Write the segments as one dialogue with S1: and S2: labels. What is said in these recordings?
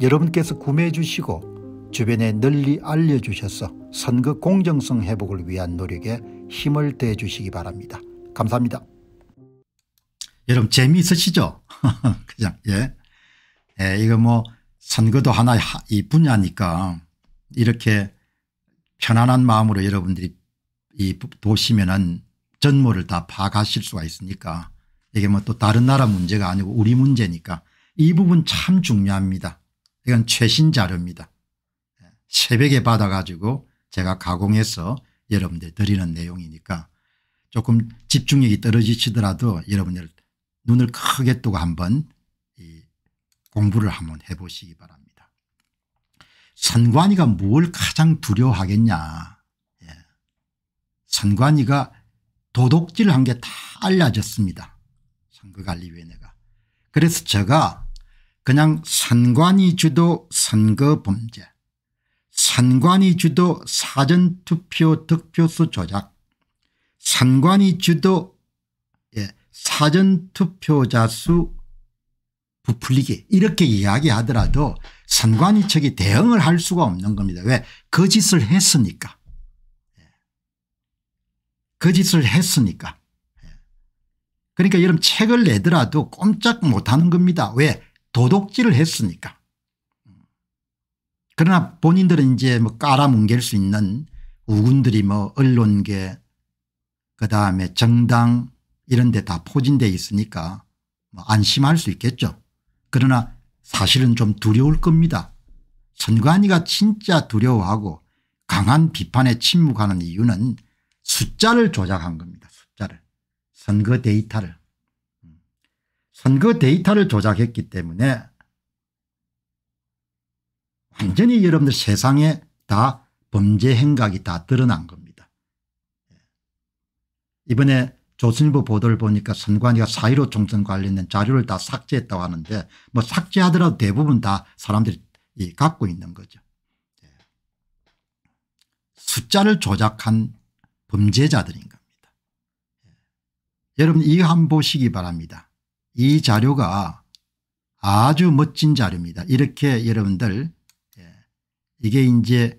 S1: 여러분께서 구매해 주시고 주변에 널리 알려주셔서 선거 공정성 회복을 위한 노력에 힘을 대해 주시기 바랍니다. 감사합니다. 여러분 재미있으시죠? 그냥 예. 예, 이거 뭐 선거도 하나의 이 분야니까 이렇게 편안한 마음으로 여러분들이 이 보시면은 전모를 다 파악하실 수가 있으니까 이게 뭐 또 다른 나라 문제가 아니고 우리 문제니까 이 부분 참 중요합니다. 이건 최신 자료입니다. 새벽에 받아가지고 제가 가공해서 여러분들 드리는 내용이니까 조금 집중력이 떨어지시더라도 여러분들 눈을 크게 뜨고 한번 공부를 한번 해보시기 바랍니다. 선관위가 뭘 가장 두려워하겠냐. 예. 선관위가 도둑질한 게 다 알려졌습니다. 선거관리위원회가. 그래서 제가 그냥 선관위 주도 선거범죄 선관위 주도 사전투표 득표수 조작 선관위 주도 예, 사전투표자 수 부풀리기 이렇게 이야기하더라도 선관위 측이 대응을 할 수가 없는 겁니다. 왜 거짓을 그 했으니까 거짓을 예. 그 했으니까 예. 그러니까 여러분 책을 내더라도 꼼짝 못하는 겁니다. 왜 도둑질을 했으니까. 그러나 본인들은 이제 뭐 깔아뭉갤 수 있는 우군들이 뭐 언론계 그다음에 정당 이런 데 다포진되어 있으니까 뭐 안심할 수 있겠죠. 그러나 사실은 좀 두려울 겁니다. 선관위가 진짜 두려워하고 강한 비판에 침묵하는 이유는 숫자를 조작한 겁니다. 숫자를 선거 데이터를 선거 데이터를 조작했기 때문에 완전히 여러분들 세상에 다 범죄 행각이 다 드러난 겁니다. 예. 이번에 조선일보 보도를 보니까 선관위가 사1로 총선 관련된 자료를 다 삭제했다고 하는데 뭐 삭제하더라도 대부분 다 사람들이 갖고 있는 거죠. 예. 숫자를 조작한 범죄자들인 겁니다. 예. 여러분 이한 보시기 바랍니다. 이 자료가 아주 멋진 자료입니다. 이렇게 여러분들 예, 이게 이제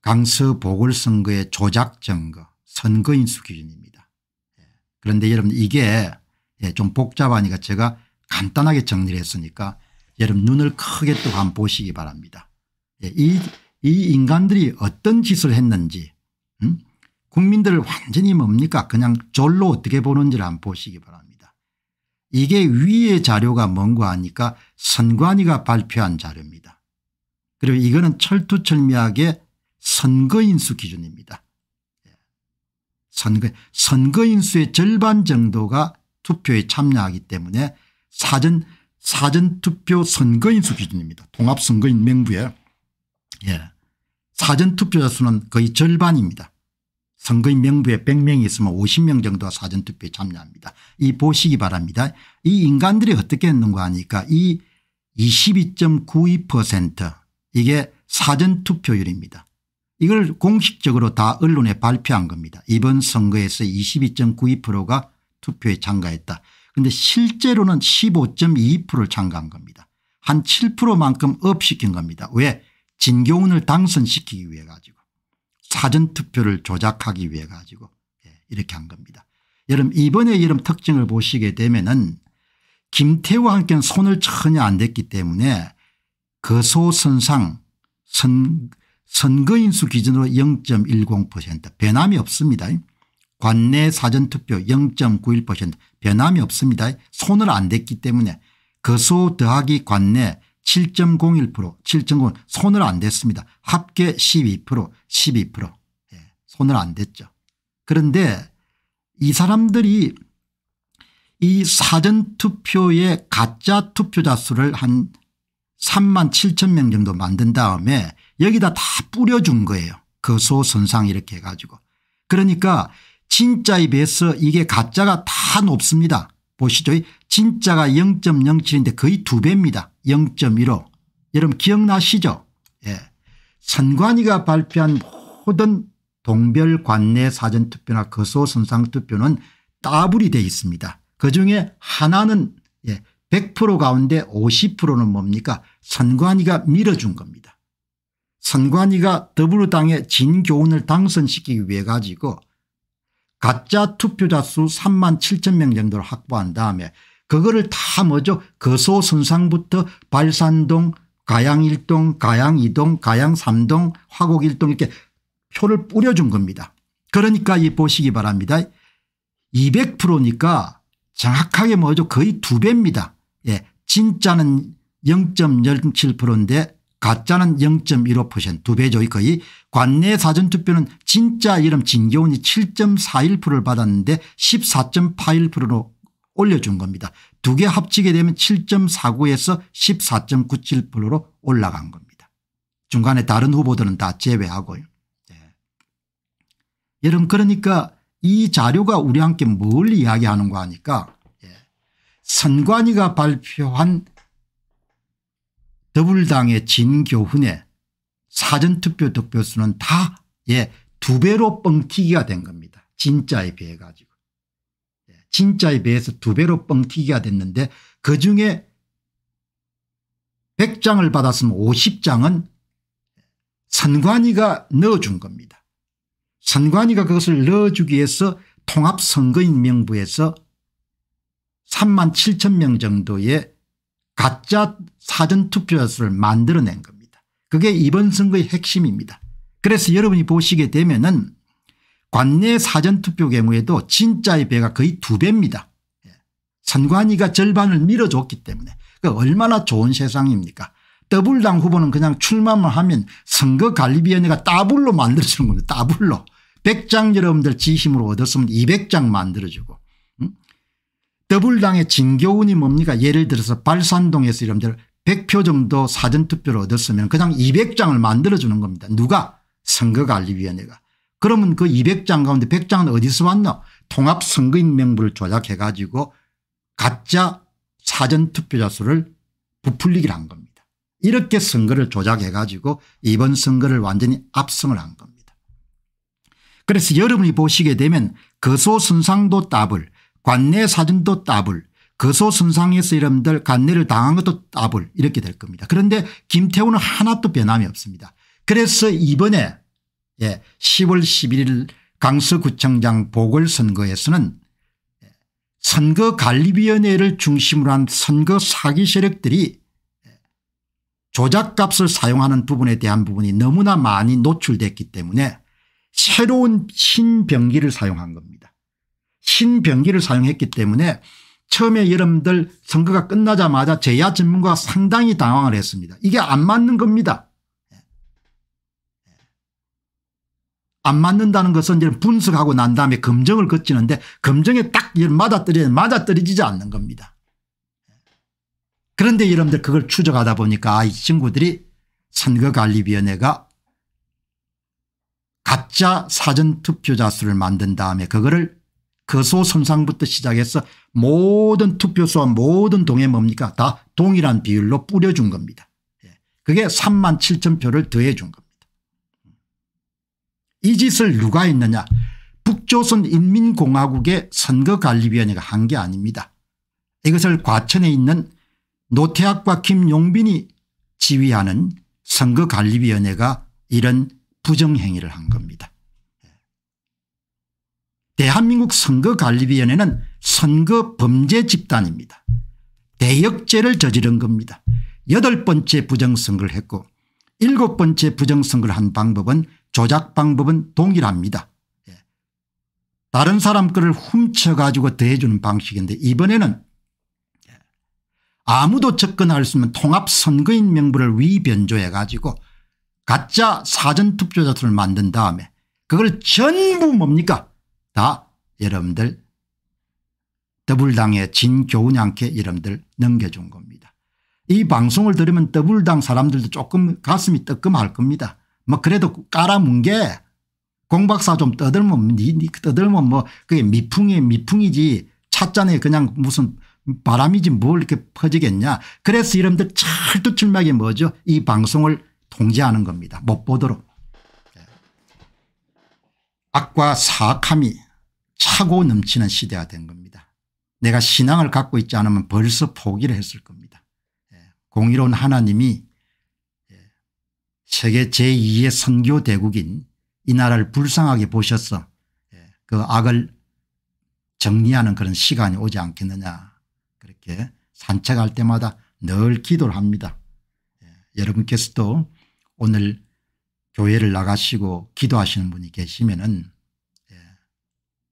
S1: 강서 보궐선거의 조작 증거 선거인수 기준입니다. 예, 그런데 여러분 이게 예, 좀 복잡하니까 제가 간단하게 정리를 했으니까 여러분 눈을 크게 또 한 번 보시기 바랍니다. 이, 이 인간들이 어떤 짓을 했는지 음? 국민들을 완전히 뭡니까 그냥 졸로 어떻게 보는지를 한번 보시기 바랍니다. 이게 위의 자료가 뭔가 하니까 선관위가 발표한 자료입니다. 그리고 이거는 철두철미하게 선거인수 기준입니다. 예. 선거, 선거인수의 절반 정도가 투표에 참여하기 때문에 사전, 사전투표 선거인수 기준입니다. 통합선거인 명부에. 예. 사전투표자 수는 거의 절반입니다. 선거인 명부에 100명이 있으면 50명 정도가 사전투표에 참여합니다. 이 보시기 바랍니다. 이 인간들이 어떻게 했는가 하니까 이 22.92% 이게 사전투표율입니다. 이걸 공식적으로 다 언론에 발표한 겁니다. 이번 선거에서 22.92%가 투표에 참가했다. 그런데 실제로는 15.2%를 참가한 겁니다. 한 7%만큼 업시킨 겁니다. 왜? 진교훈을 당선시키기 위해 가지고. 사전투표를 조작하기 위해 가지고 예, 이렇게 한 겁니다. 여러분 이번의 여름 특징을 보시게 되면 은 김태우와 함께는 손을 전혀 안 댔기 때문에 거소선상 그 선, 선거인수 기준으로 0.10% 변함이 없습니다. 관내 사전투표 0.91% 변함이 없습니다. 손을 안 댔기 때문에 거소 그 더하기 관내 7.01% 7.01 손을 안 댔습니다. 합계 12% 12% 예, 손을 안 댔죠. 그런데 이 사람들이 이사전투표에 가짜 투표자 수를 한 3만 7천 명 정도 만든 다음에 여기다 다 뿌려준 거예요. 그소 선상 이렇게 해가지고. 그러니까 진짜에 비해서 이게 가짜가 다 높습니다. 보시죠. 진짜가 0.07인데 거의 두 배입니다. 0.15 여러분 기억나시죠 예. 선관위가 발표한 모든 동별 관내 사전투표나 거소 선상투표는 따블이 되어 있습니다. 그중에 하나는 예, 100% 가운데 50%는 뭡니까 선관위가 밀어준 겁니다. 선관위가 더불어당의 진교훈을 당선시키기 위해 가지고 가짜 투표자 수 3만 7천 명 정도를 확보한 다음에 그거를 다 뭐죠 거소선상부터 발산동 가양1동 가양2동 가양3동 화곡1동 이렇게 표를 뿌려준 겁니다. 그러니까 이 보시기 바랍니다. 200%니까 정확하게 뭐죠 거의 두 배입니다. 예, 진짜는 0.07%인데 가짜는 0.15%두 배죠 거의 관내 사전투표는 진짜 이름 진교훈이 7.41%를 받았는데 14.81%로 올려준 겁니다. 두 개 합치게 되면 7.49에서 14.97%로 올라간 겁니다. 중간에 다른 후보들은 다 제외하고요. 네. 여러분 그러니까 이 자료가 우리 함께 뭘 이야기하는 거 하니까 예. 선관위가 발표한 더불당의 진교훈의 사전투표 득표수는 다 예, 두 배로 뻥튀기가 된 겁니다. 진짜에 비해 가지고. 진짜에 비해서 두 배로 뻥튀기가 됐는데 그중에 100장을 받았으면 50장은 선관위가 넣어준 겁니다. 선관위가 그것을 넣어주기 위해서 통합선거인 명부에서 3만 7천 명 정도의 가짜 사전투표자수를 만들어낸 겁니다. 그게 이번 선거의 핵심입니다. 그래서 여러분이 보시게 되면 은 관내 사전투표 경우에도 진짜의 배가 거의 두 배입니다. 예. 선관위가 절반을 밀어줬기 때문에 그 얼마나 좋은 세상입니까 더블당 후보는 그냥 출마만 하면 선거관리위원회가 따블로 만들어주는 겁니다. 따블로. 100장 여러분들 지심으로 얻었으면 200장 만들어주고 더블당의 진교훈이 뭡니까 예를 들어서 발산동에서 여러분들 100표 정도 사전투표를 얻었으면 그냥 200장을 만들어주는 겁니다. 누가? 선거관리위원회가. 그러면 그 200장 가운데 100장은 어디서 왔나 통합선거인 명부를 조작해 가지고 가짜 사전투표자 수를 부풀리기를 한 겁니다. 이렇게 선거를 조작해 가지고 이번 선거를 완전히 압승을 한 겁니다. 그래서 여러분이 보시게 되면 거소선상도 따블 관내 사전도 따블 거소선상에서 여러분들 관내를 당한 것도 따블 이렇게 될 겁니다. 그런데 김태우는 하나도 변함이 없습니다. 그래서 이번에 예, 10월 11일 강서구청장 보궐선거에서는 선거관리위원회를 중심으로 한 선거 사기 세력들이 조작값을 사용하는 부분에 대한 부분이 너무나 많이 노출됐기 때문에 새로운 신병기를 사용한 겁니다. 신병기를 사용했기 때문에 처음에 여러분들 선거가 끝나자마자 제야 전문가가 상당히 당황을 했습니다. 이게 안 맞는 겁니다. 안 맞는다는 것은 이제 분석하고 난 다음에 검정을 거치는데 검정에딱 맞아떨어지, 맞아떨어지지 않는 겁니다. 그런데 여러분들 그걸 추적하다 보니까 아, 이 친구들이 선거관리위원회가 가짜 사전투표자 수를 만든 다음에 그거를 거소손상부터 시작해서 모든 투표수와 모든 동에 뭡니까 다 동일한 비율로 뿌려준 겁니다. 예. 그게 3만 7천 표를 더해준 겁니다. 이 짓을 누가 했느냐 북조선인민공화국의 선거관리위원회가 한 게 아닙니다. 이것을 과천에 있는 노태학과 김용빈이 지휘하는 선거관리위원회가 이런 부정행위를 한 겁니다. 대한민국 선거관리위원회는 선거범죄 집단입니다. 대역죄를 저지른 겁니다. 여덟 번째 부정선거를 했고 일곱 번째 부정선거를 한 방법은 조작 방법은 동일합니다. 예. 다른 사람 거를 훔쳐가지고 대해주는 방식인데 이번에는 예. 아무도 접근할 수 없는 통합선거인 명부를 위변조해 가지고 가짜 사전투표자수를 만든 다음에 그걸 전부 뭡니까 다 여러분들 더블당의 진교훈양께 여러분들 넘겨준 겁니다. 이 방송을 들으면 더블당 사람들도 조금 가슴이 뜨끔할 겁니다. 뭐 그래도 깔아문 게 공박사 좀 떠들면 떠들면 뭐 그게 미풍이 미풍이지 찻잔에 그냥 무슨 바람이지 뭘 이렇게 퍼지겠냐. 그래서 이름들 철두철미하게 뭐죠 이 방송을 통제하는 겁니다. 못 보도록. 예. 악과 사악함이 차고 넘치는 시대가 된 겁니다. 내가 신앙을 갖고 있지 않으면 벌써 포기를 했을 겁니다. 예. 공의로운 하나님이 세계 제2의 선교대국인 이 나라를 불쌍하게 보셔서 예, 그 악을 정리하는 그런 시간이 오지 않겠느냐 그렇게 산책할 때마다 늘 기도를 합니다. 예, 여러분께서도 오늘 교회를 나가시고 기도하시는 분이 계시면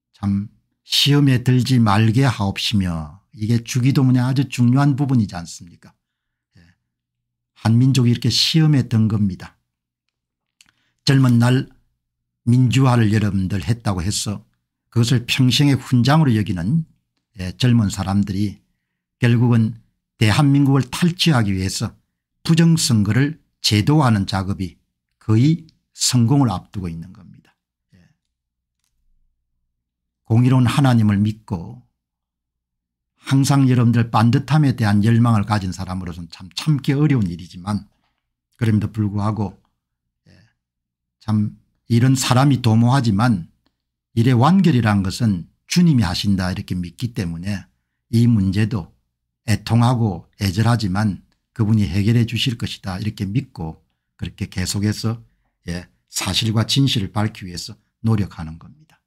S1: 은참 예, 시험에 들지 말게 하옵시며 이게 주기도문의 아주 중요한 부분이지 않습니까 한민족이 이렇게 시험했던 겁니다. 젊은 날 민주화를 여러분들 했다고 해서 그것을 평생의 훈장으로 여기는 예, 젊은 사람들이 결국은 대한민국을 탈취하기 위해서 부정선거를 제도화하는 작업이 거의 성공을 앞두고 있는 겁니다. 예. 공의로운 하나님을 믿고 항상 여러분들 반듯함에 대한 열망을 가진 사람으로서는 참 참기 어려운 일이지만 그럼에도 불구하고 예, 참 이런 사람이 도모하지만 일의 완결이란 것은 주님이 하신다 이렇게 믿기 때문에 이 문제도 애통하고 애절하지만 그분이 해결해 주실 것이다 이렇게 믿고 그렇게 계속해서 예, 사실과 진실을 밝히기 위해서 노력하는 겁니다.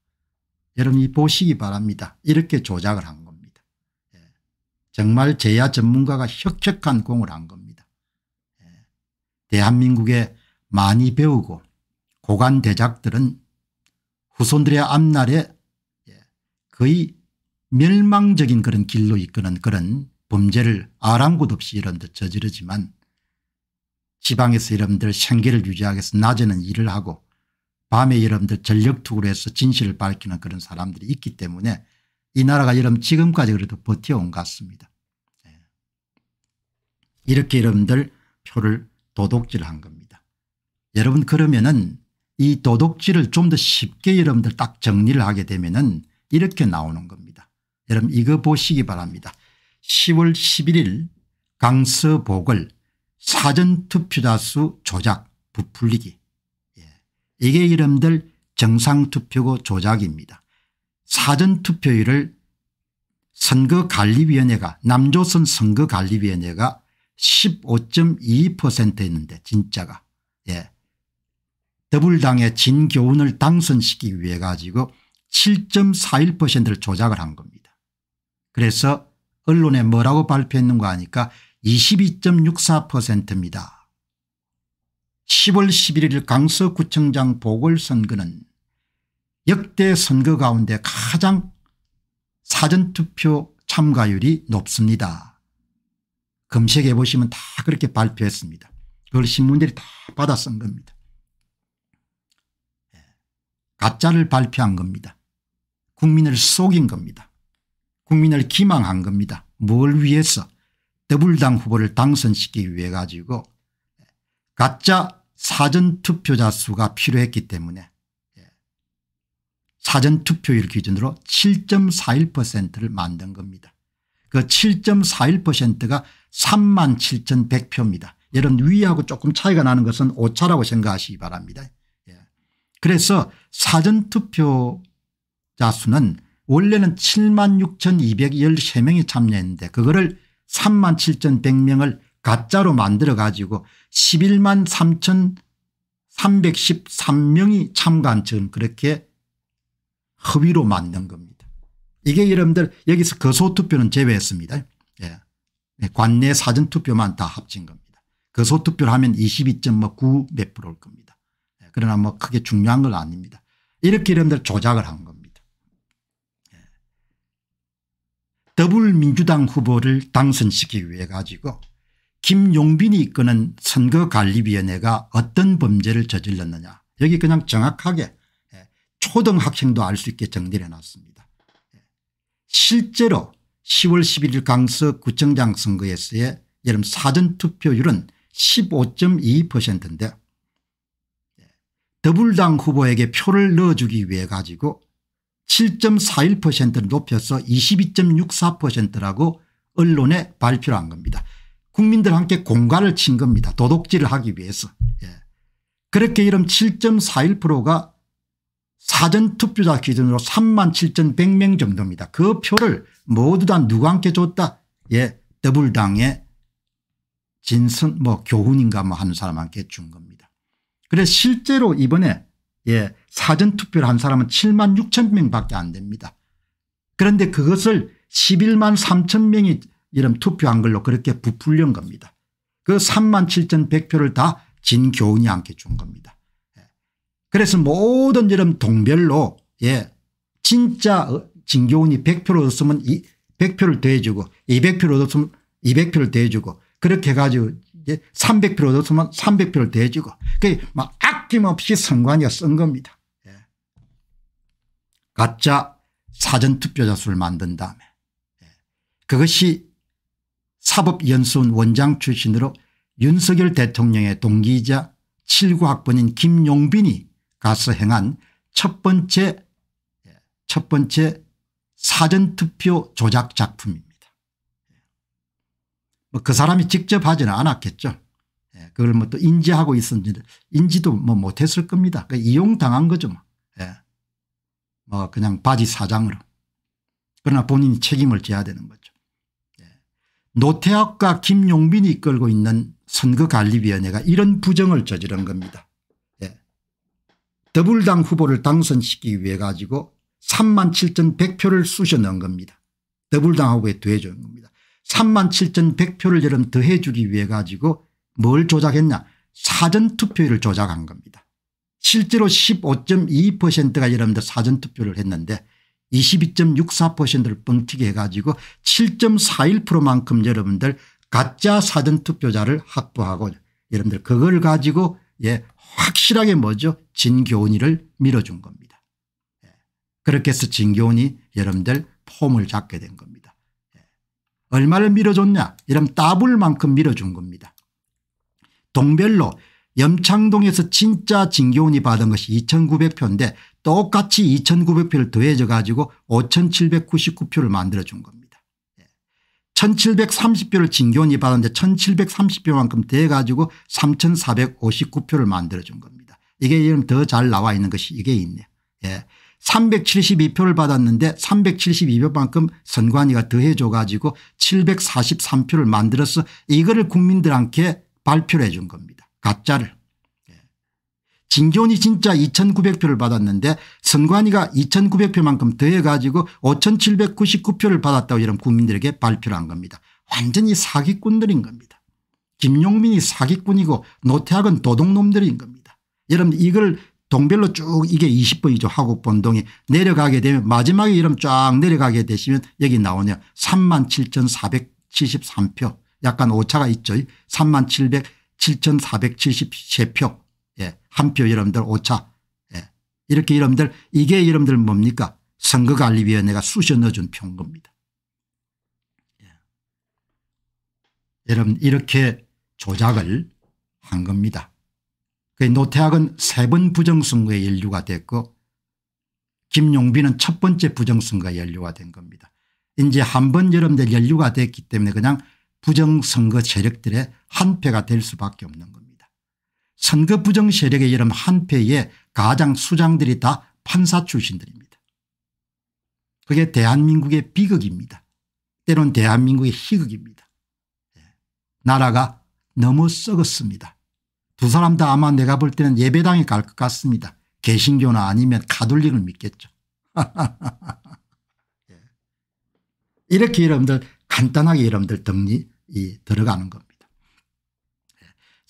S1: 여러분이 보시기 바랍니다. 이렇게 조작을 한 정말 제야 전문가가 혁혁한 공을 한 겁니다. 예. 대한민국에 많이 배우고 고관 대작들은 후손들의 앞날에 예, 거의 멸망적인 그런 길로 이끄는 그런 범죄를 아랑곳 없이 이런 듯 저지르지만 지방에서 여러분들 생계를 유지하기 위해서 낮에는 일을 하고 밤에 여러분들 전력투구를 해서 진실을 밝히는 그런 사람들이 있기 때문에 이 나라가 여러분 지금까지 그래도 버텨온 것 같습니다. 예. 이렇게 여러분들 표를 도둑질한 겁니다. 여러분 그러면은 이 도둑질을 좀 더 쉽게 여러분들 딱 정리를 하게 되면은 이렇게 나오는 겁니다. 여러분 이거 보시기 바랍니다. 10월 11일 강서복을 사전투표자 수 조작 부풀리기 예. 이게 여러들 정상투표고 조작입니다. 사전투표율을 선거관리위원회가 남조선 선거관리위원회가 15.2%였는데 진짜가 예. 더불당의 진교훈을 당선시키기 위해 가지고 7.41%를 조작을 한 겁니다. 그래서 언론에 뭐라고 발표했는가 하니까 22.64%입니다. 10월 11일 강서구청장 보궐선거는 역대 선거 가운데 가장 사전투표 참가율이 높습니다. 검색해 보시면 다 그렇게 발표했습니다. 그걸 신문들이 다 받아 쓴 겁니다. 예, 가짜를 발표한 겁니다. 국민을 속인 겁니다. 국민을 기망한 겁니다. 뭘 위해서 더블당 후보를 당선시키기 위해 가지고 예, 가짜 사전투표자 수가 필요했기 때문에 사전투표율 기준으로 7.41%를 만든 겁니다. 그 7.41%가 3만 7,100표입니다. 여러분 위하고 조금 차이가 나는 것은 오차라고 생각하시기 바랍니다. 예. 그래서 사전투표자 수는 원래는 7만 6,213명이 참여했는데 그거를 3만 7,100명을 가짜로 만들어 가지고 11만 3,313명이 참가한 전 그렇게 허위로 만든 겁니다. 이게 여러분들 여기서 거소투표는 제외했습니다. 예. 예 관내 사전투표만 다 합친 겁니다. 거소투표를 하면 22.9몇 뭐 프로일 겁니다. 예. 그러나 뭐 크게 중요한 건 아닙니다. 이렇게 여러분들 조작을 한 겁니다. 예. 더불민주당 후보를 당선시키기 위해 가지고 김용빈이 이끄는 선거관리위원회가 어떤 범죄를 저질렀느냐 여기 그냥 정확하게 초등학생도 알 수 있게 정리를 해놨습니다. 예. 실제로 10월 11일 강서 구청장 선거에서의 여름 사전투표율은 15.2%인데 예. 더불당 후보에게 표를 넣어주기 위해 가지고 7.41%를 높여서 22.64%라고 언론에 발표를 한 겁니다. 국민들 함께 공갈을 친 겁니다. 도둑질을 하기 위해서. 예. 그렇게 이름 7.41%가 사전투표자 기준으로 3만 7,100명 정도입니다. 그 표를 모두 다 누가 함께 줬다. 예, 더블당의 진선 뭐 교훈인가 뭐 하는 사람한테 준 겁니다. 그래서 실제로 이번에 예, 사전투표를 한 사람은 7만 6천 명밖에 안 됩니다. 그런데 그것을 11만 3천 명이 이런 투표한 걸로 그렇게 부풀린 겁니다. 그 3만 7천 100표를 다 진교훈이 함께 준 겁니다. 그래서 모든 이런 동별로 예 진짜 진교훈이 100표를 얻었으면 100표를 더해주고 200표를 얻었으면 200표를 더해주고 그렇게 해가지고 300표를 얻었으면 300표를 더해주고 그막 아낌없이 선관위가 쓴 겁니다. 예. 가짜 사전투표자 수를 만든 다음에 예. 그것이 사법연수원 원장 출신으로 윤석열 대통령의 동기이자 7구 학번인 김용빈이 가서 행한 첫 번째 첫 번째 사전투표 조작 작품입니다. 뭐 그 사람이 직접 하지는 않았겠죠. 예, 그걸 뭐 또 인지하고 있었는지 인지도 뭐 못했을 겁니다. 그 이용당한 거죠. 뭐. 예. 뭐 그냥 바지 사장으로. 그러나 본인이 책임을 져야 되는 거죠. 예. 노태학과 김용빈이 이끌고 있는 선거관리위원회가 이런 부정을 저지른 겁니다. 더불당 후보를 당선시키기 위해 가지고 3만 7,100표를 쑤셔 넣은 겁니다. 더불당 후보에 더해 준 겁니다. 3만 7,100표를 여러분 더해 주기 위해 가지고 뭘 조작했냐 사전투표율을 조작한 겁니다. 실제로 15.2%가 여러분들 사전투표를 했는데 22.64%를 뻥튀기 해가지고 7.41%만큼 여러분들 가짜 사전투표자를 확보하고 여러분들 그걸 가지고 예 확실하게 뭐죠 진교훈이를 밀어준 겁니다. 예. 그렇게 해서 진교훈이 여러분들 폼을 잡게 된 겁니다. 예. 얼마를 밀어줬냐 이러면 따블만큼 밀어준 겁니다. 동별로 염창동에서 진짜 진교훈이 받은 것이 2900표인데 똑같이 2900표를 더해져 가지고 5799표를 만들어준 겁니다. 1730표를 진교원이 받았는데 1730표만큼 돼 가지고 3459표를 만들어 준 겁니다. 이게 지금 더잘 나와 있는 것이 이게 있네요. 예. 372표를 받았는데 372표만큼 선관위가 더해 줘 가지고 743표를 만들어서 이거를 국민들한테 발표를 해준 겁니다. 가짜를. 진교원이 진짜 2900표를 받았는데 선관위가 2900표만큼 더해 가지고 5799표를 받았다고 이런 국민들에게 발표를 한 겁니다. 완전히 사기꾼들인 겁니다. 김용민이 사기꾼이고 노태학은 도둑놈들인 겁니다. 여러분 이걸 동별로 쭉 이게 20번이죠 하곡본동이 내려가게 되면 마지막에 이름 쫙 내려가게 되시면 여기 나오냐 37,473표 약간 오차가 있죠 37,473표 한표 여러분들 오차 예. 이렇게 여러분들 이게 여러분들 뭡니까 선거관리위원회가 수셔 넣어준 표인 겁니다. 예. 여러분 이렇게 조작을 한 겁니다. 노태학은 세 번 부정선거에 연류가 됐고 김용빈은 첫 번째 부정선거에 연류가된 겁니다. 이제 한 번 여러분들 연류가 됐기 때문에 그냥 부정선거 세력들의 한 표가 될 수밖에 없는 겁니다. 선거 부정 세력의 이름 한패에 가장 수장들이 다 판사 출신들입니다. 그게 대한민국의 비극입니다. 때론 대한민국의 희극입니다. 예. 나라가 너무 썩었습니다. 두 사람 다 아마 내가 볼 때는 예배당에 갈 것 같습니다. 개신교나 아니면 가톨릭을 믿겠죠. 예. 이렇게 여러분들 간단하게 여러분들 정리 이 들어가는 겁니다.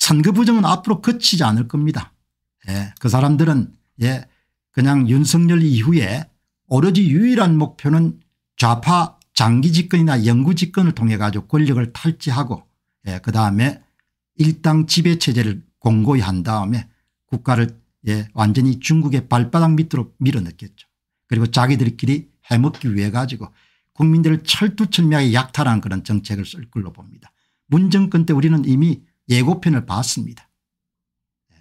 S1: 선거 부정은 앞으로 그치지 않을 겁니다. 예. 그 사람들은 예. 그냥 윤석열 이후에 오로지 유일한 목표는 좌파 장기 집권이나 영구 집권을 통해 가지고 권력을 탈취하고 예. 그다음에 일당 지배 체제를 공고히 한 다음에 국가를 예. 완전히 중국의 발바닥 밑으로 밀어넣겠죠. 그리고 자기들끼리 해먹기 위해 가지고 국민들을 철두철미하게 약탈한 그런 정책을 쓸 걸로 봅니다. 문정권 때 우리는 이미 예고편을 봤습니다. 예.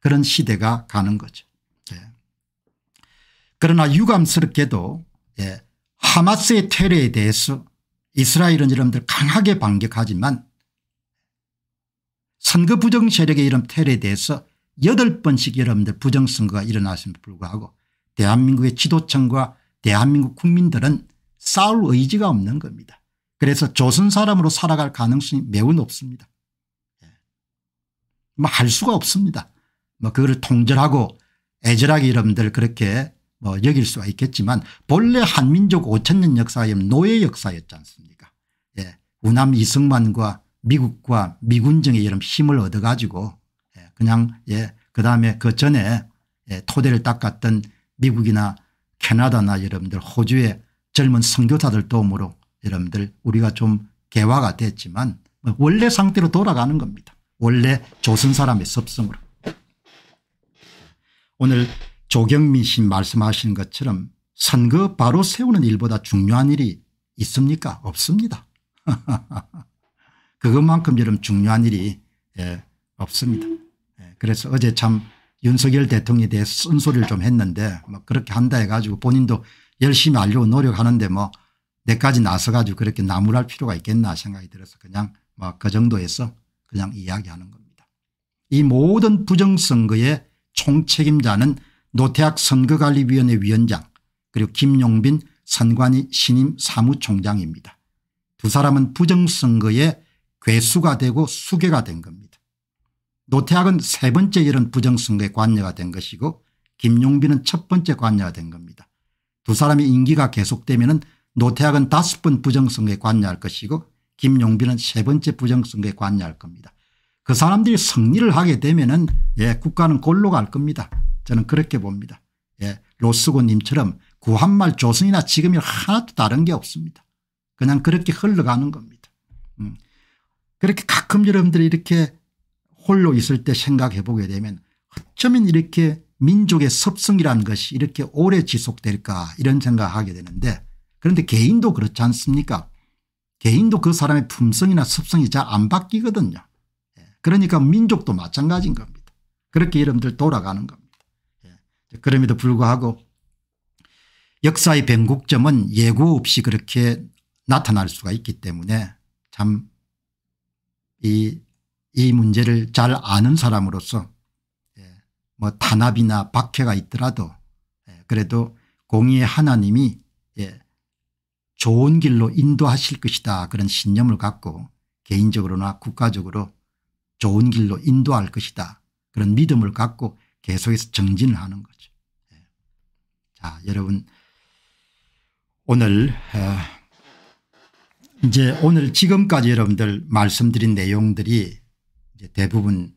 S1: 그런 시대가 가는 거죠. 예. 그러나 유감스럽게도 예, 하마스의 테러에 대해서 이스라엘은 여러분들 강하게 반격하지만 선거 부정 세력의 이런 테러에 대해서 여덟 번씩 여러분들 부정선거가 일어났음에도 불구하고 대한민국의 지도층과 대한민국 국민들은 싸울 의지가 없는 겁니다. 그래서 조선 사람으로 살아갈 가능성이 매우 높습니다. 뭐할 수가 없습니다. 뭐 그거를 통절하고 애절하게 여러분들 그렇게 뭐 여길 수가 있겠지만 본래 한민족 5천년 역사에 노예 역사였지 않습니까 예. 우남 이승만과 미국과 미군정의 이런 힘을 얻어가지고 예. 그냥 예. 그다음에 그 전에 예. 토대를 닦았던 미국이나 캐나다나 여러분들 호주의 젊은 선교사들 도움으로 여러분들 우리가 좀 개화가 됐지만 뭐 원래 상태로 돌아가는 겁니다. 원래 조선 사람의 섭성으로. 오늘 조경미 신 말씀하신 것처럼 선거 바로 세우는 일보다 중요한 일이 있습니까? 없습니다. 그것만큼 여러분 중요한 일이 예, 없습니다. 예, 그래서 어제 참 윤석열 대통령에 대해 쓴소리를 좀 했는데 뭐 그렇게 한다 해가지고 본인도 열심히 하려고 노력하는데 뭐 내까지 나서가지고 그렇게 나무랄 필요가 있겠나 생각이 들어서 그냥 뭐그 정도에서 그냥 이야기하는 겁니다. 이 모든 부정선거의 총책임자는 노태학 선거관리위원회 위원장 그리고 김용빈 선관위 신임 사무총장입니다. 두 사람은 부정선거의 괴수가 되고 수괴가 된 겁니다. 노태학은 세 번째 이런 부정선거에 관여가 된 것이고 김용빈은 첫 번째 관여가 된 겁니다. 두 사람의 임기가 계속되면 노태학은 다섯 번 부정선거에 관여할 것이고 김용빈은 세 번째 부정선거에 관여할 겁니다. 그 사람들이 승리를 하게 되면 은 예, 국가는 골로 갈 겁니다. 저는 그렇게 봅니다. 예, 로스고님처럼 구한말 조선이나 지금이 하나도 다른 게 없습니다. 그냥 그렇게 흘러가는 겁니다. 음. 그렇게 가끔 여러분들이 이렇게 홀로 있을 때 생각해 보게 되면 어쩌면 이렇게 민족의 섭승이라는 것이 이렇게 오래 지속될까 이런 생각하게 되는데 그런데 개인도 그렇지 않습니까 개인도 그 사람의 품성이나 습성이 잘 안 바뀌거든요. 예. 그러니까 민족도 마찬가지인 겁니다. 그렇게 여러분들 돌아가는 겁니다. 예. 그럼에도 불구하고 역사의 변곡점은 예고 없이 그렇게 나타날 수가 있기 때문에 참 이, 이 문제를 잘 아는 사람으로서 예, 뭐 탄압이나 박해가 있더라도 그래도 공의의 하나님이 좋은 길로 인도하실 것이다 그런 신념을 갖고 개인적으로나 국가적으로 좋은 길로 인도할 것이다 그런 믿음을 갖고 계속해서 정진을 하는 거죠. 예. 자 여러분 오늘 어, 이제 오늘 지금까지 여러분들 말씀드린 내용들이 이제 대부분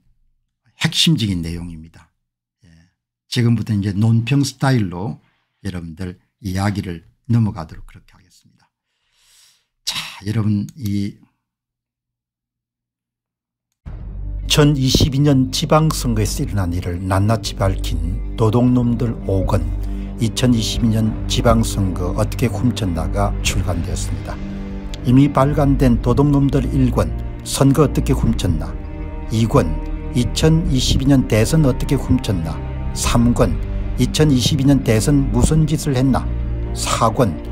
S1: 핵심적인 내용입니다. 예. 지금부터 이제 논평 스타일로 여러분들 이야기를 넘어가도록 그렇게 여러분 이 2022년 지방선거에서 일어난 일을 낱낱이 밝힌 노동놈들 5권 2022년 지방선거 어떻게 훔쳤나가 출간되었습니다. 이미 발간된 도둑놈들 1권 선거 어떻게 훔쳤나 2권 2022년 대선 어떻게 훔쳤나 3권 2022년 대선 무슨 짓을 했나 4권